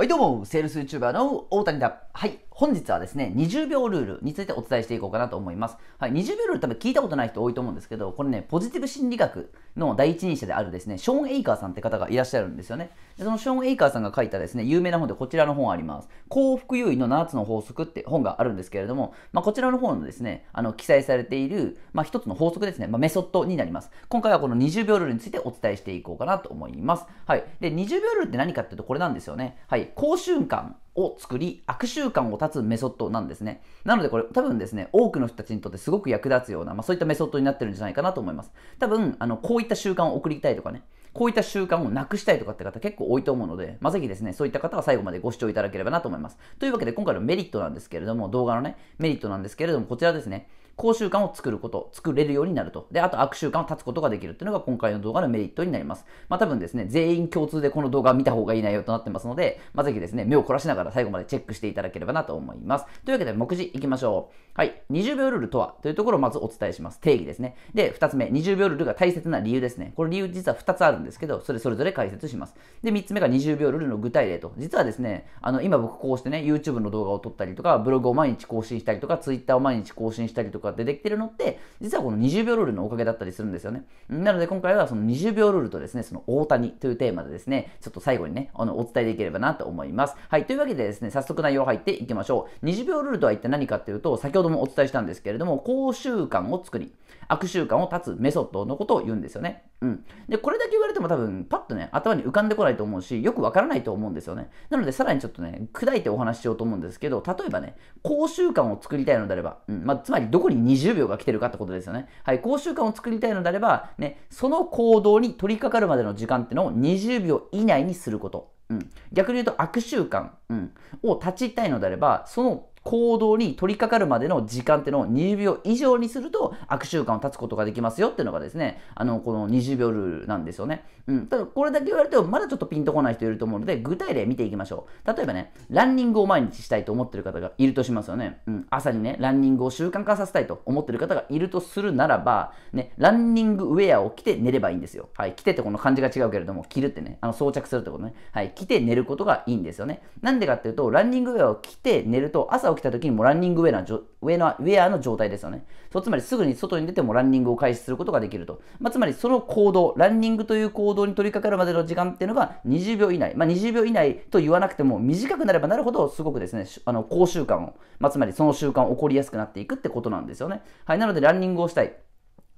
はいどうも、セールス YouTuber の大谷だ。はい、本日はですね、20秒ルールについてお伝えしていこうかなと思います。はい、20秒ルール多分聞いたことない人多いと思うんですけど、これね、ポジティブ心理学の第一人者であるですね、ショーン・エイカーさんって方がいらっしゃるんですよね。でそのショーン・エイカーさんが書いたですね、有名な本でこちらの本あります。幸福優位の7つの法則って本があるんですけれども、まあ、こちらの本のですね、あの記載されている、まあ、一つの法則ですね、まあ、メソッドになります。今回はこの20秒ルールについてお伝えしていこうかなと思います。はい。で、20秒ルールって何かっていうとこれなんですよね。はい。な好循環を作り悪習慣を断つメソッドなんですねなのでこれ多分ですね多くの人たちにとってすごく役立つような、まあ、そういったメソッドになってるんじゃないかなと思います多分あのこういった習慣を送りたいとかねこういった習慣をなくしたいとかって方結構多いと思うので、まあ、ぜひですね、そういった方は最後までご視聴いただければなと思います。というわけで今回のメリットなんですけれども、動画のね、メリットなんですけれども、こちらですね。好習慣を作ること、作れるようになると。で、あと悪習慣を断つことができるっていうのが今回の動画のメリットになります。まあ多分ですね、全員共通でこの動画見た方がいい内容となってますので、まあぜひですね、目を凝らしながら最後までチェックしていただければなと思います。というわけで、目次いきましょう。はい。20秒ルールとはというところをまずお伝えします。定義ですね。で、2つ目、20秒ルールが大切な理由ですね。これ理由実は2つあるんですけど、それそれぞれ解説します。で、3つ目が20秒ルールの具体例と。実はですね、あの、今僕こうしてね、YouTube の動画を撮ったりとか、ブログを毎日更新したりとか、Twitter を毎日更新したりとか、とかでできてるのって、実はこの20秒ルールのおかげだったりするんですよね。なので今回はその20秒ルールとですね、その大谷というテーマでですね、ちょっと最後にね、あのお伝えできればなと思います。はい、というわけでですね、早速内容入っていきましょう。20秒ルールとは一体何かっていうと、先ほどもお伝えしたんですけれども、講習館を作り、悪習慣を断つメソッドのことを言うんですよね。うん。で、これだけ言われても多分、パッとね、頭に浮かんでこないと思うし、よくわからないと思うんですよね。なので、さらにちょっとね、砕いてお話ししようと思うんですけど、例えばね、好習慣を作りたいのであれば、うん、まあ、つまりどこに20秒が来てるかってことですよね。はい、好習慣を作りたいのであれば、ね、その行動に取り掛かるまでの時間ってのを20秒以内にすること。うん、逆に言うと悪習慣、うん、を断ちたいのであれば、その行動に取り掛かるまでの時間っていうのを20秒以上にすると悪習慣を断つことができますよっていうのがですね、あの、この20秒ルールなんですよね。うん。ただ、これだけ言われてもまだちょっとピンとこない人いると思うので、具体例見ていきましょう。例えばね、ランニングを毎日したいと思ってる方がいるとしますよね。うん。朝にね、ランニングを習慣化させたいと思ってる方がいるとするならば、ね、ランニングウェアを着て寝ればいいんですよ。はい。着てってこの漢字が違うけれども、着るってね、あの装着するってことね。はい。着て寝ることがいいんですよね。なんでかっていうと、ランニングウェアを着て寝ると朝起きた時にもランニングウェアのウェアウェアの状態ですよね。そうつまりすぐに外に出てもランニングを開始することができると。まあ、つまりその行動、ランニングという行動に取り掛かるまでの時間っていうのが20秒以内、まあ、20秒以内と言わなくても短くなればなるほどすごくですね、あの好習慣を、まあ、つまりその習慣を起こりやすくなっていくってことなんですよね。はい、なのでランニングをしたい。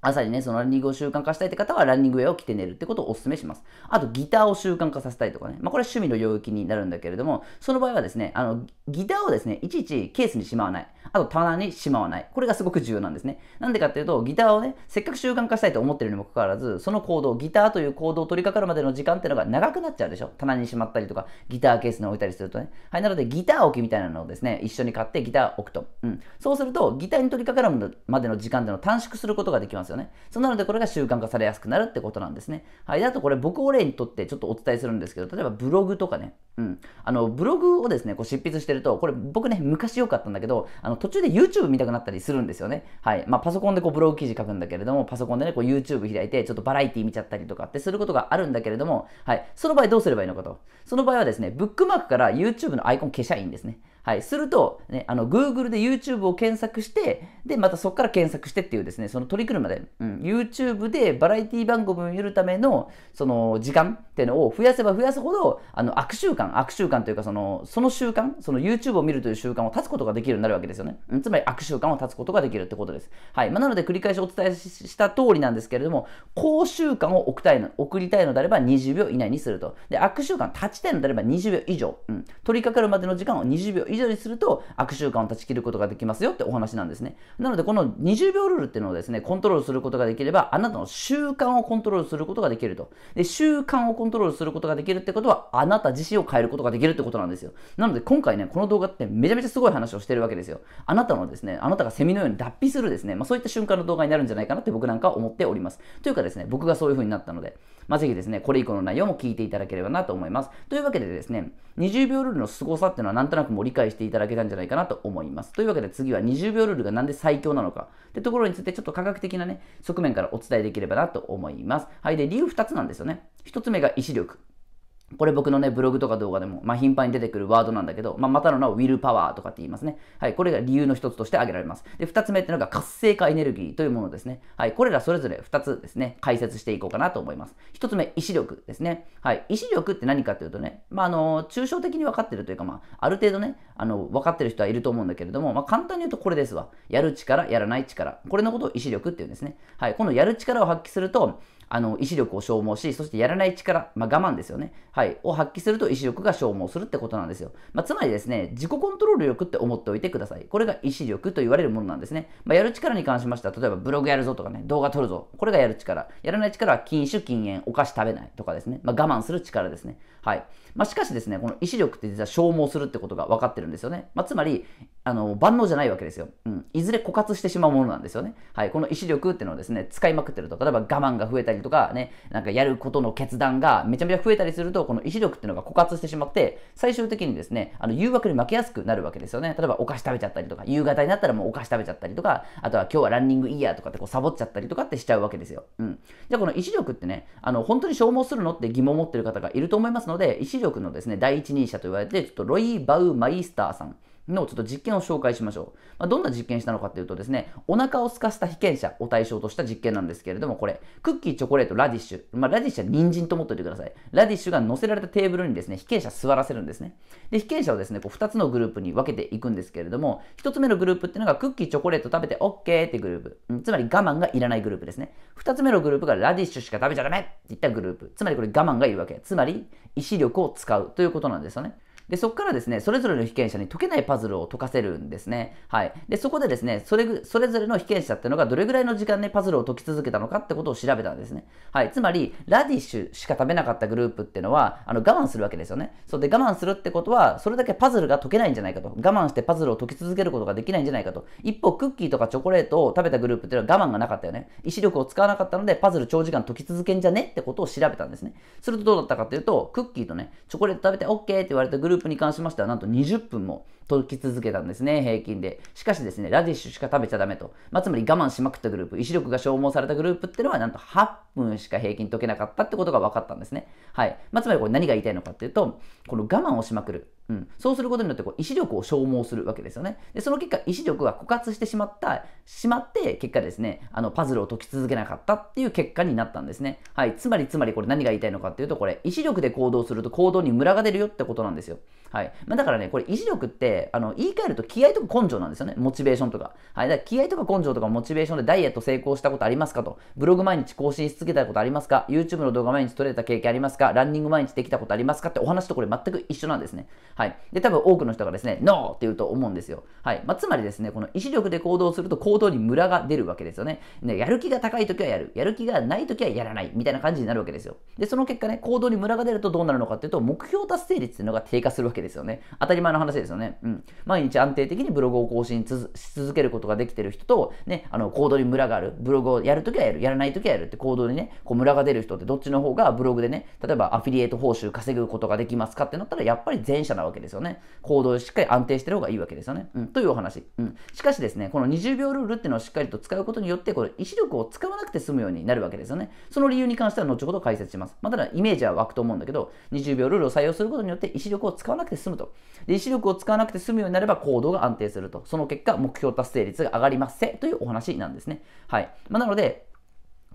朝にね、そのランニングを習慣化したいって方は、ランニングウェアを着て寝るってことをお勧めします。あと、ギターを習慣化させたいとかね。まあ、これは趣味の領域になるんだけれども、その場合はですね、あの、ギターをですね、いちいちケースにしまわない。あと、棚にしまわない。これがすごく重要なんですね。なんでかっていうと、ギターをね、せっかく習慣化したいと思ってるにもかかわらず、その行動、ギターという行動を取り掛かるまでの時間っていうのが長くなっちゃうでしょ。棚にしまったりとか、ギターケースに置いたりするとね。はい、なので、ギター置きみたいなのをですね、一緒に買ってギター置くと。うん。そうすると、ギターに取り掛かるまでの時間っていうのを短縮することができますよ。よね。そなのでこれが習慣化されやすくなるってことなんですね。はい。で、あとこれ僕を例にとってちょっとお伝えするんですけど、例えばブログとかね、うん。あの、ブログをですね、こう執筆してると、これ僕ね、昔良かったんだけど、あの、途中で YouTube 見たくなったりするんですよね。はい。まあ、パソコンでこうブログ記事書くんだけれども、パソコンでね、こう YouTube 開いて、ちょっとバラエティ見ちゃったりとかってすることがあるんだけれども、はい。その場合どうすればいいのかと。その場合はですね、ブックマークから YouTube のアイコン消しゃいいんですね。はい。すると、ね、あの、Google で YouTube を検索して、で、またそこから検索してっていうですね、その取り組むまで、うん、YouTube でバラエティ番組を見るための、その、時間っていうのを増やせば増やすほど、あの、悪習慣、悪習慣というか、その、その習慣、その YouTube を見るという習慣を断つことができるようになるわけですよね。うん、つまり、悪習慣を断つことができるってことです。はい。まあ、なので、繰り返しお伝えした通りなんですけれども、好習慣を送たいの、送りたいのであれば20秒以内にすると。で、悪習慣、立ちたいのであれば20秒以上。うん。取り掛かるまでの時間を20秒以上以上にすると悪習慣を断ち切ることができますよってお話なんですね。なのでこの20秒ルールっていうのをですね、コントロールすることができれば、あなたの習慣をコントロールすることができると。で、習慣をコントロールすることができるってことは、あなた自身を変えることができるってことなんですよ。なので今回ね、この動画ってめちゃめちゃすごい話をしてるわけですよ。あなたのですね、あなたがセミのように脱皮するですね、まあ、そういった瞬間の動画になるんじゃないかなって僕なんかは思っております。というかですね、僕がそういう風になったので、まあ、ぜひですね、これ以降の内容も聞いていただければなと思います。というわけでですね、20秒ルールの凄さっていうのはなんとなくもう理解解していただけたんじゃないかなと思います。というわけで次は20秒ルールがなんで最強なのかってところについてちょっと科学的なね、側面からお伝えできればなと思います。はい。で、理由2つなんですよね。1つ目が意志力。これ僕のね、ブログとか動画でも、まあ、頻繁に出てくるワードなんだけど、まあ、またの名をウィルパワーとかって言いますね。はい、これが理由の一つとして挙げられます。で、二つ目っていうのが活性化エネルギーというものですね。はい、これらそれぞれ二つですね、解説していこうかなと思います。一つ目、意志力ですね。はい、意志力って何かっていうとね、まあ、あの、抽象的に分かってるというか、まあ、ある程度ね、あの、分かってる人はいると思うんだけれども、まあ、簡単に言うとこれですわ。やる力、やらない力。これのことを意志力っていうんですね。はい、このやる力を発揮すると、あの、意志力を消耗し、そしてやらない力、まあ、我慢ですよね。はい。を発揮すると意志力が消耗するってことなんですよ。まあ、つまりですね、自己コントロール力って思っておいてください。これが意志力と言われるものなんですね。まあ、やる力に関しましては、例えばブログやるぞとかね、動画撮るぞ。これがやる力。やらない力は禁酒、禁煙、お菓子食べないとかですね。ま我慢する力ですね。はい。ましかしですね、この意志力って実は消耗するってことが分かってるんですよね。まつまり、あの、万能じゃないわけですよ。うん。いずれ枯渇してしまうものなんですよね。はい。この意志力っていうのをですね、使いまくってると、例えば我慢が増えたりとか、ね、なんかやることの決断がめちゃめちゃ増えたりすると、この意志力っていうのが枯渇してしまって、最終的にですね、あの、誘惑に負けやすくなるわけですよね。例えばお菓子食べちゃったりとか、夕方になったらもうお菓子食べちゃったりとか、あとは今日はランニングイヤーとかってこうサボっちゃったりとかってしちゃうわけですよ。うん。じゃあこの意志力ってね、あの、本当に消耗するのって疑問を持ってる方がいると思いますので、意志力のですね、第一人者と言われて、ちょっとロイ・バウマイスターさん。のちょっと実験を紹介しましょう。まあ、どんな実験したのかというとですね、お腹を空かせた被験者を対象とした実験なんですけれども、これ、クッキー、チョコレート、ラディッシュ、まあ、ラディッシュは人参と思っておいてください。ラディッシュが乗せられたテーブルにですね、被験者座らせるんですね。で、被験者をですね、こう2つのグループに分けていくんですけれども、1つ目のグループっていうのがクッキー、チョコレート食べて OK ってグループ、うん、つまり我慢がいらないグループですね。2つ目のグループがラディッシュしか食べちゃダメっていったグループ、つまりこれ我慢がいるわけ。つまり、意志力を使うということなんですよね。で、そこからですね、それぞれの被験者に解けないパズルを解かせるんですね。はい。で、そこでですね、それそれぞれの被験者っていうのがどれぐらいの時間でパズルを解き続けたのかってことを調べたんですね。はい。つまり、ラディッシュしか食べなかったグループっていうのは、あの、我慢するわけですよね。そうで、我慢するってことは、それだけパズルが解けないんじゃないかと。我慢してパズルを解き続けることができないんじゃないかと。一方、クッキーとかチョコレートを食べたグループっていうのは我慢がなかったよね。意志力を使わなかったので、パズル長時間解き続けんじゃねってことを調べたんですね。するとどうだったかというと、クッキーとね、チョコレート食べて OK って言われたグループループに関しましては、なんと20分も解き続けたんですね、平均で。しかしですね、ラディッシュしか食べちゃダメと。まあ、つまり我慢しまくったグループ、意志力が消耗されたグループっていうのは、なんと8分しか平均解けなかったってことが分かったんですね。はい。まあ、つまりこれ何が言いたいのかっていうと、この我慢をしまくる。うん、そうすることによってこう意志力を消耗するわけですよね。で、その結果、意志力が枯渇してしまった、しまって、結果ですね、あの、パズルを解き続けなかったっていう結果になったんですね。はい。つまり、つまりこれ何が言いたいのかっていうと、これ、意志力で行動すると行動にムラが出るよってことなんですよ。はい。まあ、だからね、これ意志力って、あの、言い換えると気合とか根性なんですよね。モチベーションとか。はい。だから気合とか根性とかモチベーションでダイエット成功したことありますかと。ブログ毎日更新し続けたことありますか ?YouTube の動画毎日撮れた経験ありますかランニング毎日できたことありますかってお話とこれ全く一緒なんですね。はい。で、多分多くの人がですね、NO! って言うと思うんですよ。はい。まあ、つまりですね、この意志力で行動すると行動にムラが出るわけですよね。ねやる気が高い時はやる。やる気がない時はやらない。みたいな感じになるわけですよ。で、その結果ね、行動にムラが出るとどうなるのかっていうと、目標達成率っていうのが低下するわけです。ですよね。当たり前の話ですよね。うん。毎日安定的にブログを更新し続けることができてる人と、ね、あの、行動にムラがある。ブログをやるときはやる。やらないときはやるって行動にね、こうムラが出る人ってどっちの方がブログでね、例えばアフィリエイト報酬稼ぐことができますかってなったら、やっぱり前者なわけですよね。行動しっかり安定してる方がいいわけですよね。うん。というお話。うん。しかしですね、この20秒ルールっていうのをしっかりと使うことによって、この意志力を使わなくて済むようになるわけですよね。その理由に関しては後ほど解説します。まあ、ただ、イメージは湧くと思うんだけど、20秒ルールを採用することによって、意志力を使わなくてて済むと。で、意志力を使わなくて済むようになれば行動が安定すると。その結果、目標達成率が上がりますせというお話なんですね。はい。まあ、なので、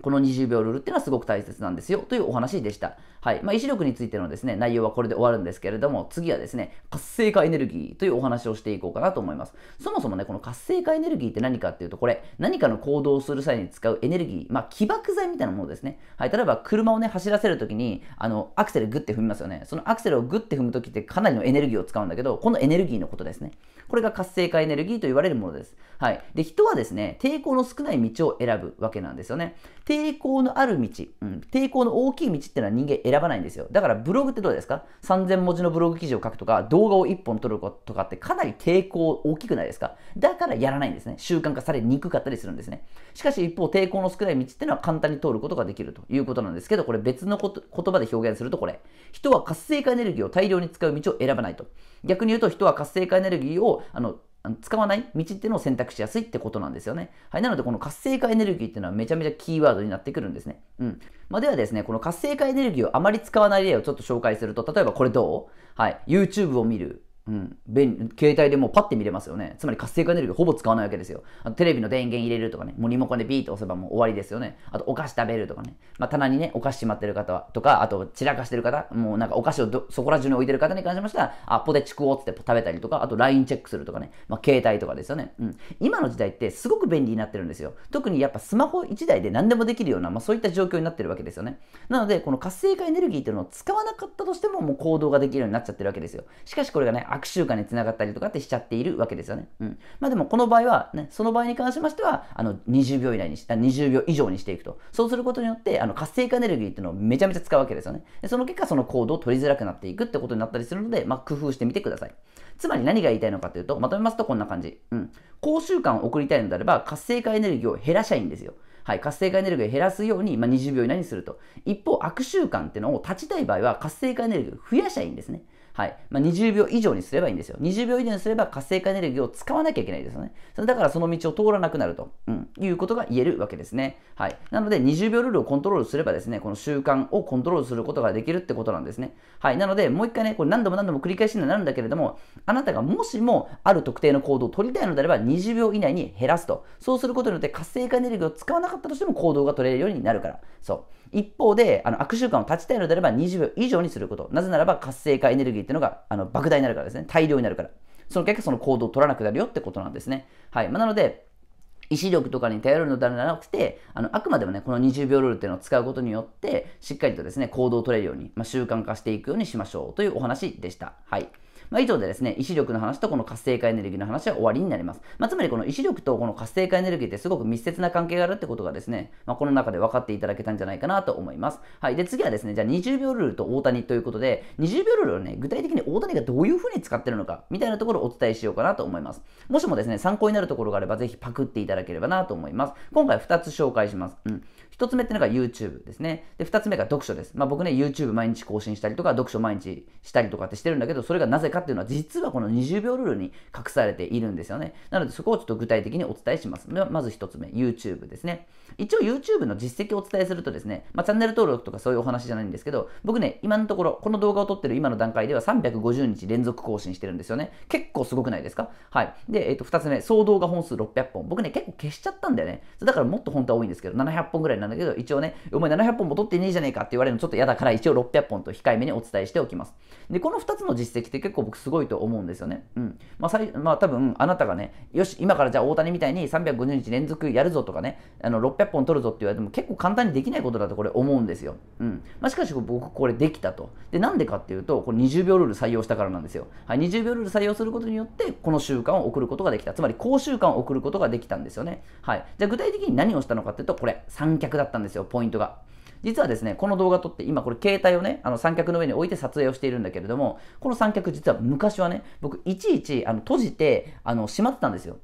この20秒ルールっていうのはすごく大切なんですよというお話でした。はい。まあ、意志力についてのですね、内容はこれで終わるんですけれども、次はですね、活性化エネルギーというお話をしていこうかなと思います。そもそもね、この活性化エネルギーって何かっていうと、これ、何かの行動をする際に使うエネルギー、まあ、起爆剤みたいなものですね。はい。例えば、車をね、走らせるときに、あの、アクセルグッて踏みますよね。そのアクセルをグッて踏むときってかなりのエネルギーを使うんだけど、このエネルギーのことですね。これが活性化エネルギーと言われるものです。はい。で、人はですね、抵抗の少ない道を選ぶわけなんですよね。抵抗のある道、うん、抵抗の大きい道ってのは人間選ばないんですよ。だからブログってどうですか ?3000 文字のブログ記事を書くとか、動画を1本撮るとかってかなり抵抗大きくないですかだからやらないんですね。習慣化されにくかったりするんですね。しかし一方、抵抗の少ない道ってのは簡単に通ることができるということなんですけど、これ別のこと言葉で表現するとこれ、人は活性化エネルギーを大量に使う道を選ばないと。逆に言うと、人は活性化エネルギーをあの使わない道っていうのを選択しやすいってことなんですよね。はい、なので、この活性化エネルギーっていうのはめちゃめちゃキーワードになってくるんですね。うん。まあ、ではですね、この活性化エネルギーをあまり使わない例をちょっと紹介すると、例えばこれどうはい、YouTube を見る。うん、便携帯でもうパッて見れますよね。つまり活性化エネルギーほぼ使わないわけですよ。あとテレビの電源入れるとかね、もうリモコンでビーと押せばもう終わりですよね。あとお菓子食べるとかね、まあ、棚にね、お菓子しまってる方とか、あと散らかしてる方、もうなんかお菓子をそこら中に置いてる方に関しましては、あ、ポテチ食おうって食べたりとか、あと LINE チェックするとかね、まあ、携帯とかですよね。うん。今の時代ってすごく便利になってるんですよ。特にやっぱスマホ1台で何でもできるような、まあ、そういった状況になってるわけですよね。なので、この活性化エネルギーっていうのを使わなかったとしても、もう行動ができるようになっちゃってるわけですよ。しかしこれがね、悪習慣につながったりとかってしちゃっているわけですよね。うん。まあでもこの場合は、ね、その場合に関しましては、あの、20秒以内にし、20秒以上にしていくと。そうすることによって、あの、活性化エネルギーっていうのをめちゃめちゃ使うわけですよね。でその結果、その行動を取りづらくなっていくってことになったりするので、まあ工夫してみてください。つまり何が言いたいのかというと、まとめますとこんな感じ。うん。好習慣を送りたいのであれば、活性化エネルギーを減らしゃいんですよ。はい、活性化エネルギーを減らすように、まあ、20秒以内にすると。一方、悪習慣っていうのを断ちたい場合は、活性化エネルギーを増やしゃいんですね。はい。まあ、20秒以上にすればいいんですよ。20秒以上にすれば活性化エネルギーを使わなきゃいけないですよね。だからその道を通らなくなると、うん、いうことが言えるわけですね。はい。なので、20秒ルールをコントロールすればですね、この習慣をコントロールすることができるってことなんですね。はい。なので、もう一回ね、これ何度も何度も繰り返しになるんだけれども、あなたがもしもある特定の行動を取りたいのであれば、20秒以内に減らすと。そうすることによって活性化エネルギーを使わなかったとしても行動が取れるようになるから。そう。一方で、あの悪習慣を断ちたいのであれば20秒以上にすること。なぜならば活性化エネルギーっていうのが、あの、莫大になるからですね。大量になるから。その結果、その行動を取らなくなるよってことなんですね。はい。まあ、なので、意志力とかに頼るのではなくて、あの、あくまでもね、この20秒ルールっていうのを使うことによって、しっかりとですね、行動を取れるように、まあ、習慣化していくようにしましょうというお話でした。はい。まあ、以上でですね、意志力の話とこの活性化エネルギーの話は終わりになります。まあ、つまりこの意志力とこの活性化エネルギーってすごく密接な関係があるってことがですね、まあ、この中で分かっていただけたんじゃないかなと思います。はい。で、次はですね、じゃあ20秒ルールと大谷ということで、20秒ルールをね、具体的に大谷がどういうふうに使ってるのか、みたいなところをお伝えしようかなと思います。もしもですね、参考になるところがあれば、ぜひパクっていただければなと思います。今回2つ紹介します。うん。1つ目っていうのが YouTube ですね。で、2つ目が読書です。まあ、僕ね、YouTube 毎日更新したりとか、読書毎日したりとかってしてるんだけど、それがなぜかかっていうのは実はこの20秒ルールに隠されているんですよね。なのでそこをちょっと具体的にお伝えします。ではまず1つ目、YouTube ですね。一応 YouTube の実績をお伝えするとですね、まあ、チャンネル登録とかそういうお話じゃないんですけど、僕ね、今のところ、この動画を撮ってる今の段階では350日連続更新してるんですよね。結構すごくないですかはい。で、えっ、ー、と、2つ目、総動画本数600本。僕ね、結構消しちゃったんだよね。だからもっと本当は多いんですけど、700本ぐらいなんだけど、一応ね、お前700本も撮ってねえじゃねえかって言われるのちょっと嫌だから、一応600本と控えめにお伝えしておきます。で、この2つの実績って結構僕すごいと思うんですよね。うん。まあ、さいまあ、多分あなたがね、よし、今からじゃあ大谷みたいに350日連続やるぞとかね、あの600本取るぞって言われても結構簡単にできないことだとこれ思うんですよ。うん。まあ、しかし僕これできたと。で、なんでかっていうと、これ20秒ルール採用したからなんですよ。はい、20秒ルール採用することによって、この習慣を送ることができた。つまり、好習慣を送ることができたんですよね。はい。じゃあ具体的に何をしたのかっていうと、これ、三脚だったんですよ、ポイントが。実はですね、この動画撮って、今これ携帯をね、あの三脚の上に置いて撮影をしているんだけれども、この三脚実は昔はね、僕いちいちあの閉じて、あの、しまってたんですよ。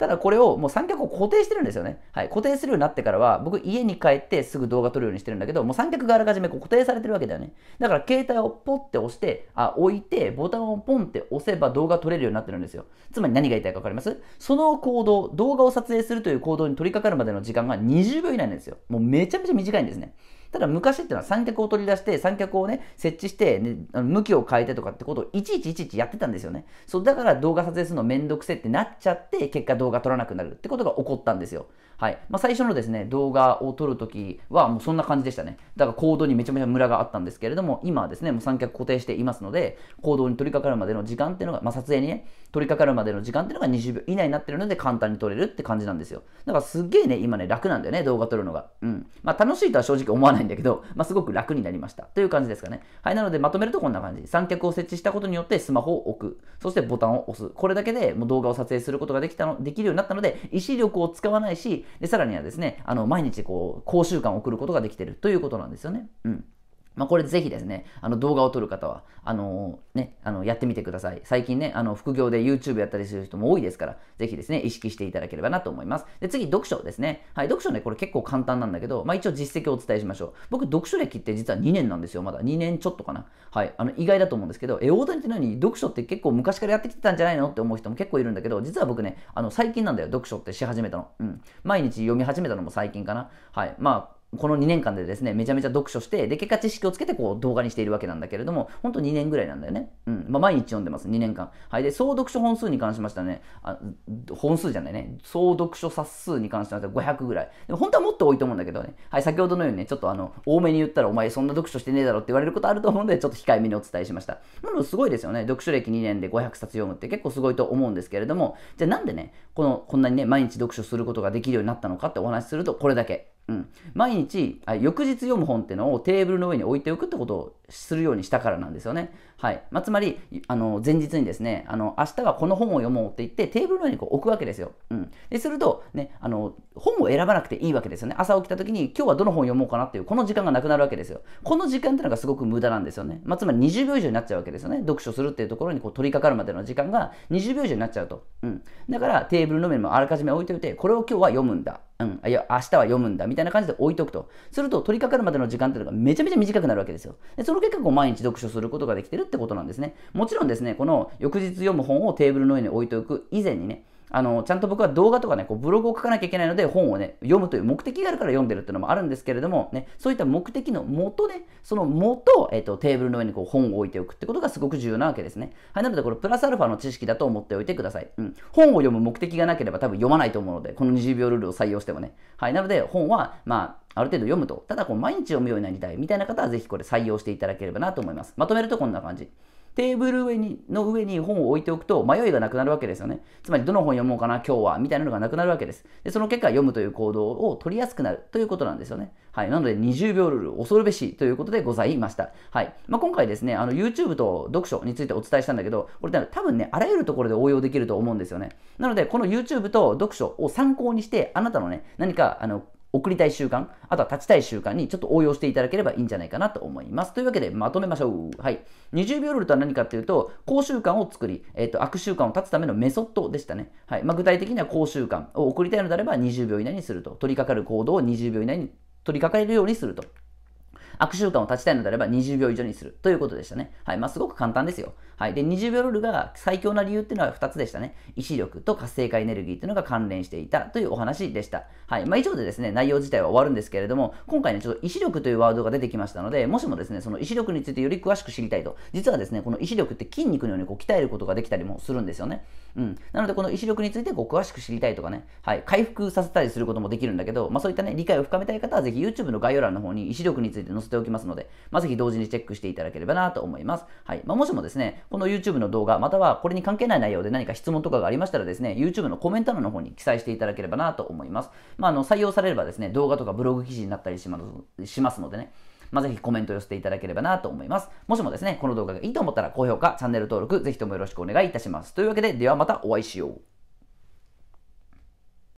ただこれをもう三脚を固定してるんですよね。はい、固定するようになってからは、僕家に帰ってすぐ動画撮るようにしてるんだけど、もう三脚があらかじめこう固定されてるわけだよね。だから携帯をポッて押して、あ、置いて、ボタンをポンって押せば動画撮れるようになってるんですよ。つまり何が言いたいかわかりますその行動、動画を撮影するという行動に取り掛かるまでの時間が20秒以内なんですよ。もうめちゃめちゃ短いんですね。ただ昔っていうのは三脚を取り出して三脚をね設置して、ね、向きを変えてとかってことをいちいちいちいちやってたんですよねそうだから動画撮影するのめんどくせってなっちゃって結果動画撮らなくなるってことが起こったんですよはい。まあ、最初のですね、動画を撮るときは、もうそんな感じでしたね。だから行動にめちゃめちゃムラがあったんですけれども、今はですね、もう三脚固定していますので、行動に取り掛かるまでの時間っていうのが、まあ、撮影にね、取り掛かるまでの時間っていうのが20秒以内になってるので、簡単に撮れるって感じなんですよ。だからすっげえね、今ね、楽なんだよね、動画撮るのが。うん。まあ、楽しいとは正直思わないんだけど、まあ、すごく楽になりました。という感じですかね。はい。なので、まとめるとこんな感じ。三脚を設置したことによって、スマホを置く。そしてボタンを押す。これだけでもう動画を撮影することができたの、できるようになったので、意志力を使わないし、で、さらにはですね、あの、毎日こう、講習感を送ることができてるということなんですよね。うん。まあ、これぜひですね、あの動画を撮る方は、あのー、ね、あのやってみてください。最近ね、あの副業で YouTube やったりする人も多いですから、ぜひですね、意識していただければなと思います。で、次、読書ですね。はい、読書ね、これ結構簡単なんだけど、まあ、一応実績をお伝えしましょう。僕、読書歴って実は2年なんですよ、まだ。2年ちょっとかな。はい、あの意外だと思うんですけど、え、大谷って何読書って結構昔からやってきてたんじゃないのって思う人も結構いるんだけど、実は僕ね、あの最近なんだよ、読書ってし始めたの。うん。毎日読み始めたのも最近かな。はい。まあこの2年間でですね、めちゃめちゃ読書して、で、結果知識をつけてこう動画にしているわけなんだけれども、ほんと2年ぐらいなんだよね。うん。まあ、毎日読んでます、2年間。はい。で、総読書本数に関しましてはね、あ本数じゃないね、総読書冊数に関しては500ぐらい。でも本当はもっと多いと思うんだけどね。はい。先ほどのようにね、ちょっとあの、多めに言ったらお前そんな読書してねえだろって言われることあると思うので、ちょっと控えめにお伝えしました。なのですごいですよね。読書歴2年で500冊読むって結構すごいと思うんですけれども、じゃあなんでね、この、こんなにね、毎日読書することができるようになったのかってお話しすると、これだけ。うん、毎日あ、翌日読む本っていうのをテーブルの上に置いておくってことをするようにしたからなんですよね。はいまあ、つまりあの、前日にですねあの、明日はこの本を読もうって言って、テーブルの上にこう置くわけですよ。うん、ですると、ねあの、本を選ばなくていいわけですよね。朝起きた時に、今日はどの本を読もうかなっていう、この時間がなくなるわけですよ。この時間っていうのがすごく無駄なんですよね。まあ、つまり20秒以上になっちゃうわけですよね。読書するっていうところにこう取り掛かるまでの時間が20秒以上になっちゃうと。うん、だから、テーブルの上にもあらかじめ置いておいて、これを今日は読むんだ。うん、いや、明日は読むんだ、みたいな感じで置いとくと。すると、取り掛かるまでの時間っていうのがめちゃめちゃ短くなるわけですよ。でその結果、こう、毎日読書することができてるってことなんですね。もちろんですね、この翌日読む本をテーブルの上に置いておく以前にね、あの、ちゃんと僕は動画とかね、こうブログを書かなきゃいけないので、本をね、読むという目的があるから読んでるっていうのもあるんですけれども、ね、そういった目的のもとね、そのもと、えっ、ー、と、テーブルの上にこう本を置いておくってことがすごく重要なわけですね。はい、なのでこれプラスアルファの知識だと思っておいてください。うん。本を読む目的がなければ多分読まないと思うので、この20秒ルールを採用してもね。はい、なので本は、まあ、ある程度読むと、ただこう毎日読むようになりたいみたいな方はぜひこれ採用していただければなと思います。まとめるとこんな感じ。テーブル上にの上に本を置いておくと迷いがなくなるわけですよね。つまりどの本読もうかな、今日は、みたいなのがなくなるわけです。で、その結果読むという行動を取りやすくなるということなんですよね。はい。なので20秒ルール恐るべしということでございました。はい。まあ、今回ですね、あの YouTube と読書についてお伝えしたんだけど、これ多分ね、あらゆるところで応用できると思うんですよね。なので、この YouTube と読書を参考にして、あなたのね、何か、あの、送りたい習慣、あとは立ちたい習慣にちょっと応用していただければいいんじゃないかなと思います。というわけで、まとめましょう。はい。20秒ルールとは何かっていうと、好習慣を作り、えっ、ー、と、悪習慣を断つためのメソッドでしたね。はい。まあ、具体的には好習慣を送りたいのであれば20秒以内にすると。取り掛かる行動を20秒以内に取り掛かれるようにすると。悪習慣を断ちたいのであれば20秒以上にするということでしたね。はい。まあ、すごく簡単ですよ。はい。で、20秒ルールが最強な理由っていうのは2つでしたね。意志力と活性化エネルギーというのが関連していたというお話でした。はい。まあ、以上でですね、内容自体は終わるんですけれども、今回ね、ちょっと意志力というワードが出てきましたので、もしもですね、その意志力についてより詳しく知りたいと、実はですね、この意志力って筋肉のようにこう鍛えることができたりもするんですよね。うん。なので、この意志力についてこう詳しく知りたいとかね、はい。回復させたりすることもできるんだけど、まあ、そういったね、理解を深めたい方は、ぜひ YouTube の概要欄の方に意志力について載載せておきますので、まあ、ぜひ同時にチェックしていただければなと思います。はい。まあ、もしもですね、この YouTube の動画、またはこれに関係ない内容で何か質問とかがありましたらですね、YouTube のコメント欄の方に記載していただければなと思います。まあ、あの、採用されればですね、動画とかブログ記事になったりしますのでね、まあ、ぜひコメント寄せていただければなと思います。もしもですね、この動画がいいと思ったら高評価、チャンネル登録、ぜひともよろしくお願いいたします。というわけで、ではまたお会いしよう。